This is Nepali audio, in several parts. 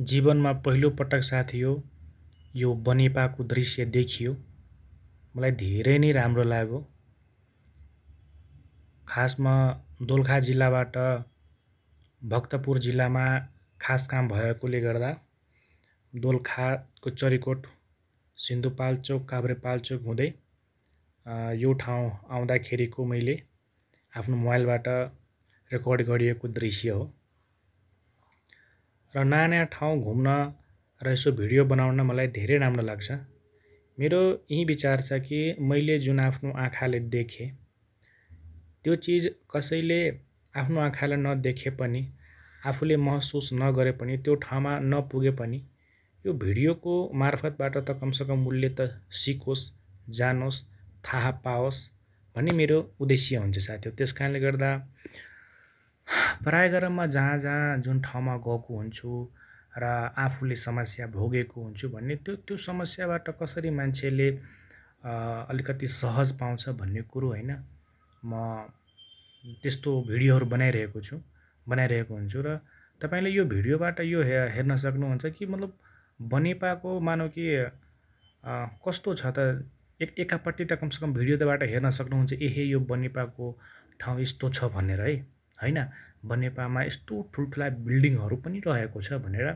जीवनमा पहिलोपटक साथी हो यो बनेपाको दृश्य देखियो मलाई धेरै नै राम्रो लाग्यो खासमा दोलखा जिल्लाबाट भक्तपुर जिल्लामा खास काम भएकोले गर्दा दोलखाको चरीकोट सिन्धुपाल्चोक काभ्रेपाल्चोक हुँदै यो ठाउँ आउँदाखेरिको मैले आफ्नो मोबाइलबाट रेकर्ड गरिएको दृश्य हो र नयाँ नयाँ ठाउँ घुम्न र यसो भिडियो बनाउन मलाई धेरै राम्रो लाग्छ मेरो यही विचार छ कि मैले जुन आफ्नो आँखाले देखेँ त्यो चिज कसैले आफ्नो आँखाले नदेखे पनि आफूले महसुस नगरे पनि त्यो ठाउँमा नपुगे पनि यो भिडियोको मार्फतबाट त कमसेकम मूल्य त सिकोस् जानोस् थाहा पाओस् भन्ने मेरो उद्देश्य हुन्छ साथीहरू त्यस कारणले गर्दा प्रायः गरेर जहाँ जहाँ जुन ठाउँमा गएको हुन्छु र आफूले समस्या भोगेको हुन्छु भन्ने त्यो त्यो समस्याबाट कसरी मान्छेले अलिकति सहज पाउँछ भन्ने कुरो होइन म त्यस्तो भिडियोहरू बनाइरहेको छु बनाइरहेको हुन्छु र तपाईँले यो भिडियोबाट यो हे हेर्न सक्नुहुन्छ कि मतलब बनेपाको मानव कि कस्तो छ त एक एकापट्टि त कमसेकम भिडियोबाट हेर्न सक्नुहुन्छ एहे यो बनेपाको ठाउँ यस्तो छ भनेर है होइन बनेपामा यस्तो ठुल्ठुला बिल्डिङहरू पनि रहेको छ भनेर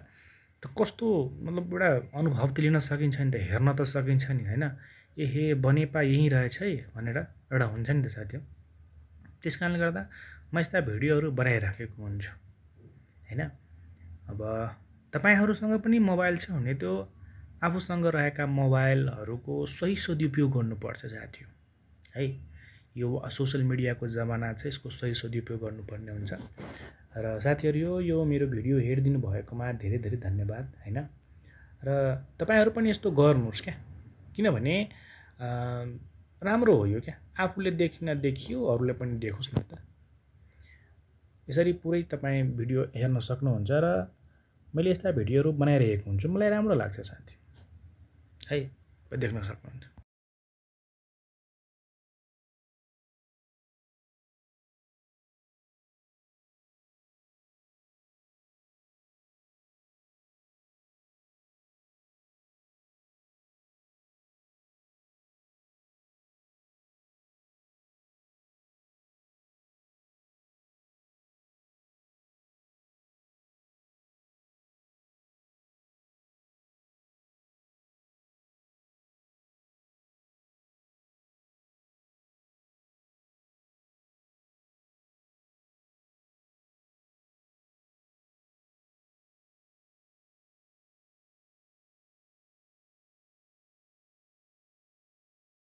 त कस्तो मतलब एउटा अनुभव त लिन सकिन्छ नि त हेर्न त सकिन्छ नि होइन एहे बनेपा यहीँ रहेछ है भनेर एउटा हुन्छ नि त साथी त्यस कारणले गर्दा म यस्ता भिडियोहरू बनाइराखेको हुन्छु होइन अब तपाईँहरूसँग पनि मोबाइल छ भने त्यो आफूसँग रहेका मोबाइलहरूको सही सदुपयोग गर्नुपर्छ साथीहरू है यो सोसियल मिडियाको जमाना छ यसको सही सदुपयोग गर्नुपर्ने हुन्छ र साथीहरू यो यो मेरो भिडियो हेरिदिनु भएकोमा धेरै धेरै धन्यवाद होइन र तपाईँहरू पनि यस्तो गर्नुहोस् क्या किनभने राम्रो हो यो क्या आफूले देखिन देखियो अरूले पनि देखोस् न त यसरी पुरै तपाईँ भिडियो हेर्न सक्नुहुन्छ र मैले यस्ता भिडियोहरू बनाइरहेको हुन्छु मलाई राम्रो लाग्छ साथी है देख्न सक्नुहुन्छ